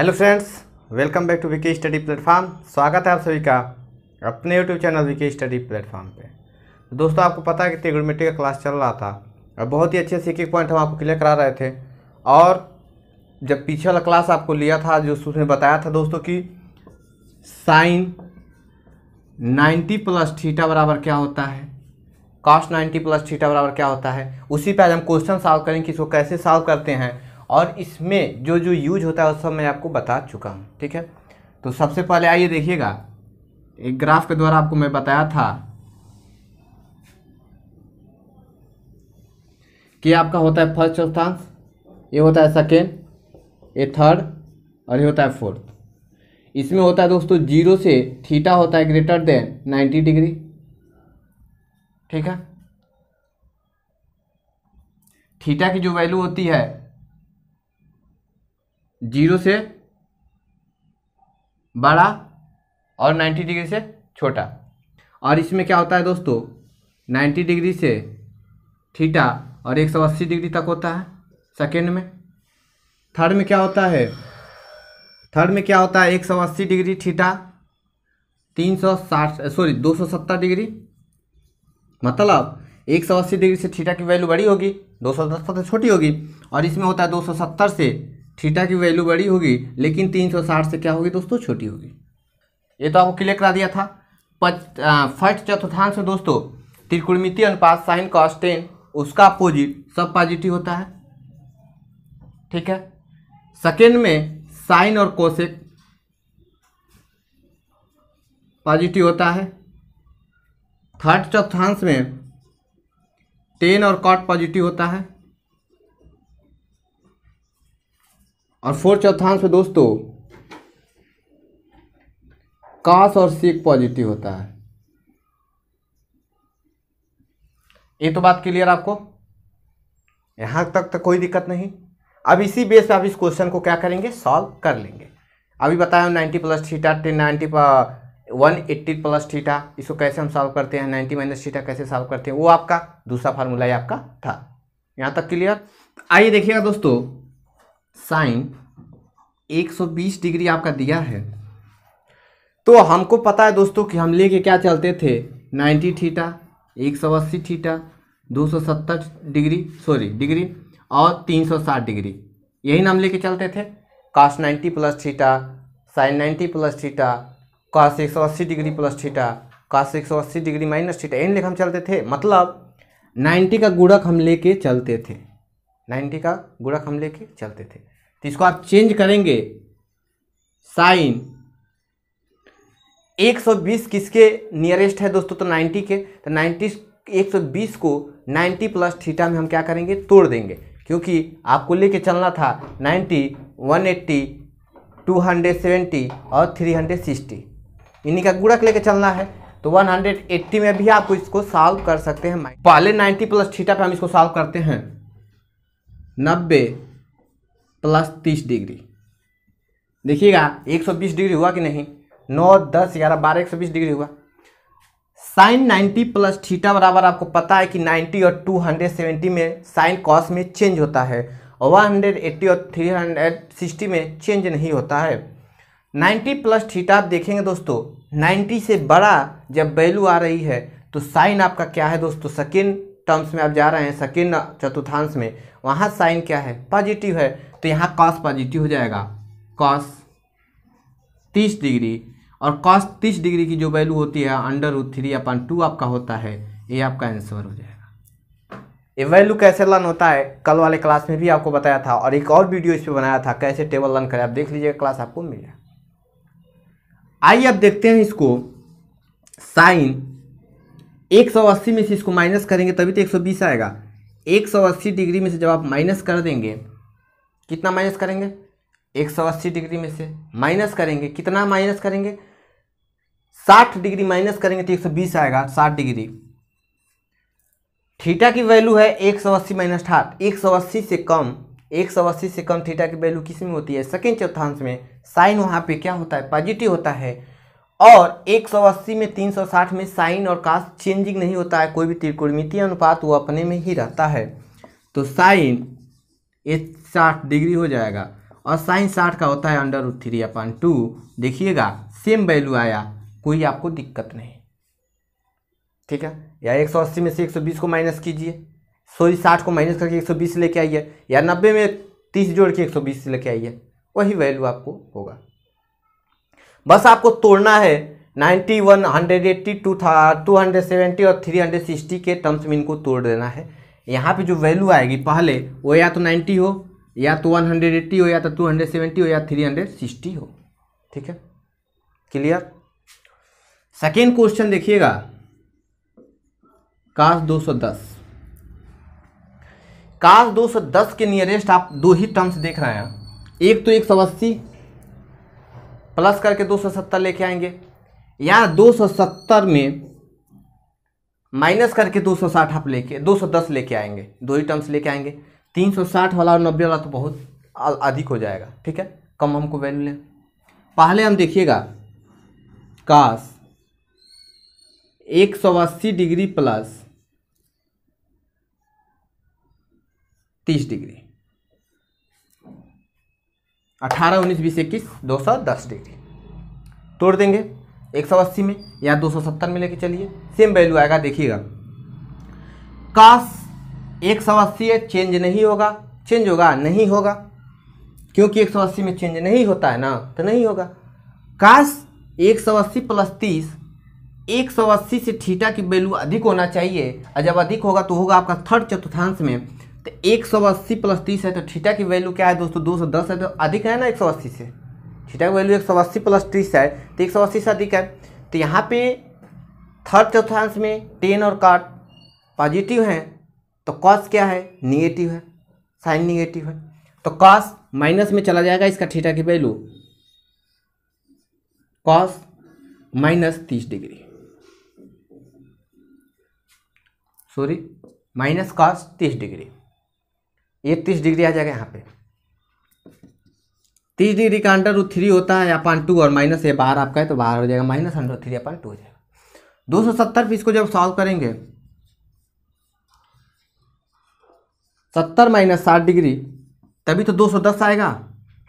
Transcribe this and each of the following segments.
hello friends welcome back to VK study platform स्वागत है आप सभी का अपने YouTube channel VK study platform पे तो दोस्तों आपको पता है कि तेगोमेट्री का क्लास चल रहा था और बहुत ही अच्छे से एक एक पॉइंट हम आपको क्लियर करा रहे थे और जब पीछे वाला क्लास आपको लिया था जो उसने बताया था दोस्तों की साइन नाइन्टी प्लस थीटा बराबर क्या होता है कास्ट नाइन्टी प्लस थीटा बराबर क्या होता है उसी पर आज हम क्वेश्चन सॉल्व करेंगे कि इसको कैसे सॉल्व करते हैं और इसमें जो जो यूज होता है वो सब मैं आपको बता चुका हूँ ठीक है तो सबसे पहले आइए देखिएगा एक ग्राफ के द्वारा आपको मैं बताया था कि आपका होता है फर्स्ट चौथांश ये होता है सेकेंड ये थर्ड और ये होता है फोर्थ इसमें होता है दोस्तों जीरो से थीटा होता है ग्रेटर देन नाइन्टी डिग्री ठीक है थीटा की जो वैल्यू होती है जीरो से बड़ा और नाइन्टी डिग्री से छोटा और इसमें क्या होता है दोस्तों नाइन्टी डिग्री से थीटा और एक सौ अस्सी डिग्री तक होता है सेकेंड में थर्ड में क्या होता है थर्ड में क्या होता है एक सौ अस्सी डिग्री थीटा साठ सॉरी सत्तर डिग्री मतलब एक सौ अस्सी डिग्री से थीटा की वैल्यू बड़ी होगी दो सौ सत्तर से छोटी होगी और इसमें होता है दो सौ सत्तर से थीटा की वैल्यू बड़ी होगी लेकिन 360 से क्या होगी दोस्तों छोटी होगी ये तो आपको क्लियर करा दिया था फर्स्ट चतुर्थांश में दोस्तों त्रिकुणमिति अनुपात साइन कॉस टेन उसका अपोजिट सब पॉजिटिव होता है ठीक है सेकेंड में साइन और कोसेक पॉजिटिव होता है थर्ड चौथांश में टेन और कॉट पॉजिटिव होता है और फोर चौथांश में दोस्तों काश और सीक पॉजिटिव होता है ये तो बात क्लियर आपको यहां तक तो कोई दिक्कत नहीं अब इसी बेस पे आप इस क्वेश्चन को क्या करेंगे सॉल्व कर लेंगे अभी बताया हम ninety plus theta tan ninety one eighty plus theta इसको कैसे हम सॉल्व करते हैं नाइन्टी माइनस थीटा कैसे सॉल्व करते हैं वो आपका दूसरा फार्मूला ही आपका था यहाँ तक क्लियर आइए देखिएगा दोस्तों साइन 120 डिग्री आपका दिया है तो हमको पता है दोस्तों कि हम लेके क्या चलते थे 90 theta 180 theta 270 degree sorry degree और 360 डिग्री यही नाम लेके चलते थे cos 90 plus theta sine 90 plus theta cos 180 degree plus theta cos 180 degree minus theta यही लेके हम चलते थे मतलब 90 का गुड़क हम लेके चलते थे 90 का गुड़क हम लेके चलते थे तो इसको आप चेंज करेंगे साइन 120 किसके नियरेस्ट है दोस्तों तो 90 के तो 90 120 को 90 प्लस थीटा में हम क्या करेंगे तोड़ देंगे क्योंकि आपको लेके चलना था 90 180 270 और 360 इन्हीं का गुड़क लेके चलना है तो 180 में भी आप इसको सॉल्व कर सकते हैं पहले 90 प्लस थीटा पे हम इसको सॉल्व करते हैं 90 प्लस तीस डिग्री देखिएगा एक सौ बीस डिग्री हुआ कि नहीं नौ दस ग्यारह बारह एक सौ बीस डिग्री हुआ साइन नाइन्टी प्लस थीटा बराबर आपको पता है कि नाइन्टी और टू हंड्रेड सेवेंटी में साइन कॉस में चेंज होता है और वन हंड्रेड एट्टी और थ्री हंड्रेड सिक्सटी में चेंज नहीं होता है नाइन्टी प्लस थीटा आप देखेंगे दोस्तों नाइन्टी से बड़ा जब वैल्यू आ रही है तो साइन आपका क्या है दोस्तों सेकेंड टर्म्स में आप जा रहे हैं सेकेंड चतुर्थांश में वहाँ साइन क्या है पॉजिटिव है तो यहाँ कॉस पॉजिटिव हो जाएगा कॉस तीस डिग्री और कॉस तीस डिग्री की जो वैल्यू होती है अंडर रूट थ्री अपन टू आपका होता है ये आपका आंसर हो जाएगा ये वैल्यू कैसे लर्न होता है कल वाले क्लास में भी आपको बताया था और एक और वीडियो इस पर बनाया था कैसे टेबल लर्न करें आप देख लीजिएगा क्लास आपको मिलेगा आइए आप देखते हैं इसको साइन 180 में से इसको माइनस करेंगे तभी तो 120 आएगा 180 डिग्री में से जब आप माइनस कर देंगे कितना माइनस करेंगे एक सौ अस्सी डिग्री में से माइनस करेंगे कितना माइनस करेंगे साठ डिग्री माइनस करेंगे तो एक सौ बीस आएगा साठ डिग्री थीटा की वैल्यू है एक सौ अस्सी माइनस ठाठ एक सौ अस्सी से कम एक सौ अस्सी से कम थीटा की वैल्यू किस में होती है सेकेंड चौथांश में साइन वहाँ पे क्या होता है पॉजिटिव होता है और 180 में 360 में साइन और कास चेंजिंग नहीं होता है कोई भी त्रिकोणमितीय अनुपात वो अपने में ही रहता है तो साइन ये साठ डिग्री हो जाएगा और साइन साठ का होता है अंडर रूट थ्री अपन टू देखिएगा सेम वैल्यू आया कोई आपको दिक्कत नहीं ठीक है या एक सौ अस्सी में से एक सौ बीस को माइनस कीजिए सॉरी साठ को माइनस करके एक सौ बीस लेके आइए या नब्बे में तीस जोड़ के एक सौ बीस लेके आइए वही वैल्यू आपको होगा बस आपको तोड़ना है ninety one hundred eighty two था टू हंड्रेड सेवेंटी और थ्री हंड्रेड सिक्सटी के टर्म्स में इनको तोड़ देना है यहाँ पे जो वैल्यू आएगी पहले वो या तो नाइन्टी हो या तो 180 हो या तो 270 हो या 360 हो ठीक है क्लियर सेकेंड क्वेश्चन देखिएगा काश 210 काश 210 के नियरेस्ट आप दो ही टर्म्स देख रहे हैं एक तो एक सौ अस्सी प्लस करके दो सौ सत्तर लेके आएंगे या दो सौ सत्तर में माइनस करके दो सौ साठ आप लेके दो सौ दस लेके आएंगे दो ही टर्म्स लेके आएंगे तीन सौ साठ वाला और नब्बे वाला तो बहुत अधिक हो जाएगा ठीक है कम हमको वैल्यू लें पहले हम देखिएगा काश एक सौ अस्सी डिग्री प्लस तीस डिग्री अठारह उन्नीस बीस इक्कीस दो सौ दस डिग्री तोड़ देंगे एक सौ अस्सी में या दो सौ सत्तर में लेके चलिए सेम वैल्यू आएगा देखिएगा कास एक सौ अस्सी है चेंज नहीं होगा चेंज होगा नहीं होगा क्योंकि एक सौ अस्सी में चेंज नहीं होता है ना तो नहीं होगा काश एक सौ अस्सी प्लस तीस एक सौ अस्सी से थीटा की वैल्यू अधिक होना चाहिए और जब अधिक होगा तो होगा आपका थर्ड चतुर्थांश में तो एक सौ अस्सी प्लस तीस है तो थीटा की वैल्यू क्या है दोस्तों दो सौ दस है तो अधिक है ना एक सौ अस्सी से थीटा की वैल्यू एक सौ अस्सी प्लस तीस है तो एक सौ अस्सी से अधिक है तो यहाँ पे थर्ड चतुर्थांश में टेन और काट पॉजिटिव हैं तो कॉस क्या है निगेटिव है साइन निगेटिव है तो कॉस माइनस में चला जाएगा इसका थीटा की वैल्यू कॉस माइनस तीस डिग्री सॉरी माइनस कॉस तीस डिग्री ये तीस डिग्री आ जाएगा यहाँ पे तीस डिग्री का अंडर रूट थ्री होता है अपान टू और माइनस ये बाहर आपका है तो बाहर हो जाएगा minus under three upon two हो जाएगा दो सौ सत्तर फीस को जब सॉल्व करेंगे सत्तर माइनस साठ डिग्री तभी तो दो सौ दस आएगा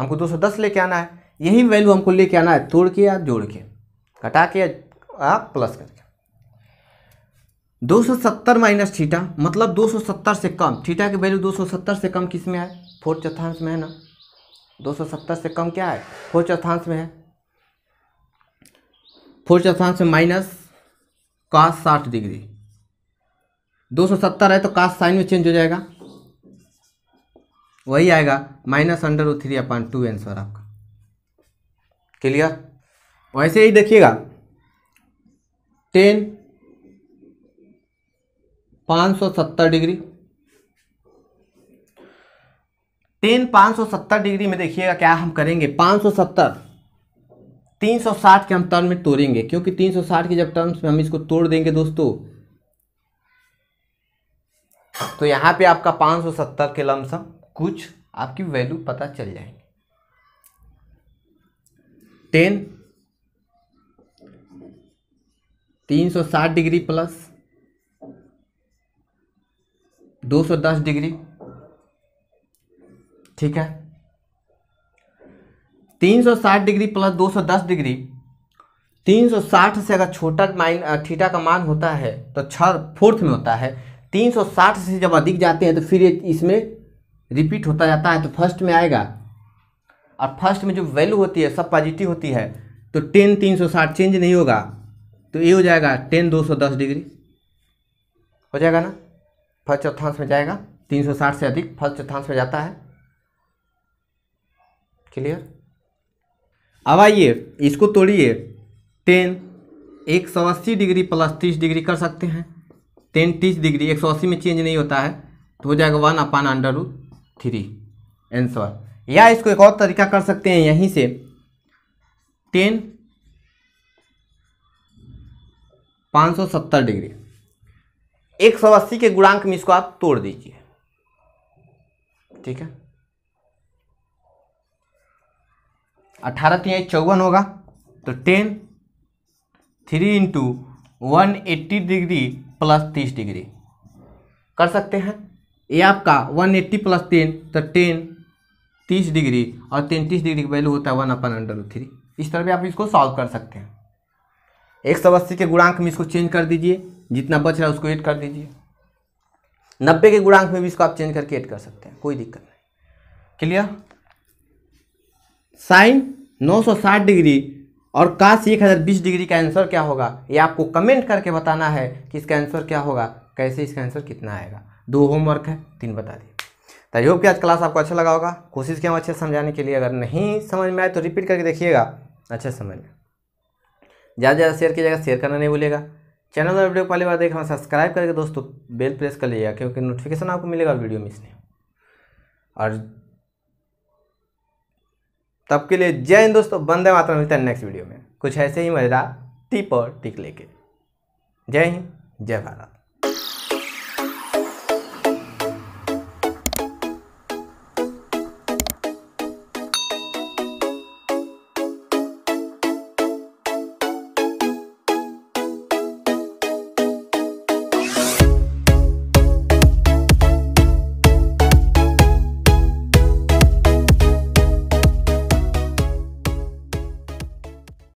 हमको दो सौ दस लेके आना है यही वैल्यू हमको लेके आना है तोड़ के या जोड़ के घटा के या प्लस करके दो सौ सत्तर माइनस थीटा मतलब दो सौ सत्तर से कम थीटा की वैल्यू दो सौ सत्तर से कम किस में है फोर्थ चौथांश में है ना दो सौ सत्तर से कम क्या है फोर्थ चौथांश में है फोर्थ चौथांश में माइनस कास साठ डिग्री दो सौ सत्तर है तो कास्ट साइन में चेंज हो जाएगा वही आएगा minus under root three upon two answer आपका क्लियर वैसे ही देखिएगा टेन पाँच सौ सत्तर डिग्री टेन पाँच सौ सत्तर डिग्री में देखिएगा क्या हम करेंगे पाँच सौ सत्तर तीन सौ साठ के हम टर्म में तोड़ेंगे क्योंकि तीन सौ साठ के जब टर्म्स में हम इसको तोड़ देंगे दोस्तों तो यहाँ पे आपका पाँच सौ सत्तर के लमसम कुछ आपकी वैल्यू पता चल जाएंगे टेन तीन सौ साठ डिग्री प्लस दो सौ दस डिग्री ठीक है तीन सौ साठ डिग्री प्लस दो सौ दस डिग्री तीन सौ साठ से अगर छोटा माइन थीटा का मान होता है तो छ फोर्थ में होता है तीन सौ साठ से जब अधिक जाते हैं तो फिर इसमें रिपीट होता जाता है तो फर्स्ट में आएगा और फर्स्ट में जो वैल्यू होती है सब पॉजिटिव होती है तो टेन तीन सौ साठ चेंज नहीं होगा तो ये हो जाएगा टेन दो सौ दस डिग्री हो जाएगा ना फर्स्ट चौथांश में जाएगा तीन सौ साठ से अधिक फर्स्ट चौथांश में जाता है क्लियर अब आइए इसको तोड़िए टेन एक सौ अस्सी डिग्री प्लस तीस डिग्री कर सकते हैं टेन तीस डिग्री एक सौ अस्सी में चेंज नहीं होता है तो हो जाएगा one upon under root three answer या इसको एक और तरीका कर सकते हैं यहीं से टेन पाँच सौ सत्तर डिग्री एक सौ अस्सी के गुणांक में इसको आप तोड़ दीजिए ठीक है अठारह तीन चौवन होगा तो ten three into one eighty degree plus तीस डिग्री कर सकते हैं ये आपका वन एट्टी प्लस टेन तो टेन तीस डिग्री और तैंतीस तीस डिग्री का वैल्यू होता है वन अपन अंडर थ्री इस तरह भी आप इसको सॉल्व कर सकते हैं एक सौ अस्सी के गुणांक में इसको चेंज कर दीजिए जितना बच रहा है उसको एड कर दीजिए नब्बे के गुणांक में भी इसको आप चेंज करके एड कर सकते हैं कोई दिक्कत नहीं क्लियर साइन साठ डिग्री और काश एक हज़ार बीस डिग्री का आंसर क्या होगा ये आपको कमेंट करके बताना है कि इसका आंसर क्या होगा कैसे इसका आंसर कितना आएगा दो होमवर्क है तीन बता दिए तो होप कि आज क्लास आपको अच्छा लगा होगा कोशिश किया हम अच्छे समझाने के लिए अगर नहीं समझ में आए तो रिपीट करके देखिएगा अच्छे समझ में ज़्यादा ज़्यादा शेयर कीजिएगा शेयर करना नहीं भूलेगा चैनल और वीडियो पहली बार देख हमें सब्सक्राइब करके दोस्तों बेल प्रेस कर लीजिएगा क्योंकि नोटिफिकेशन आपको मिलेगा वीडियो मिस नहीं और तब के लिए जय हिंद दोस्तों बंदे मात्रा मिलता है नेक्स्ट वीडियो में कुछ ऐसे ही मज़ेदार टिप और टिक लेके जय हिंद जय भारत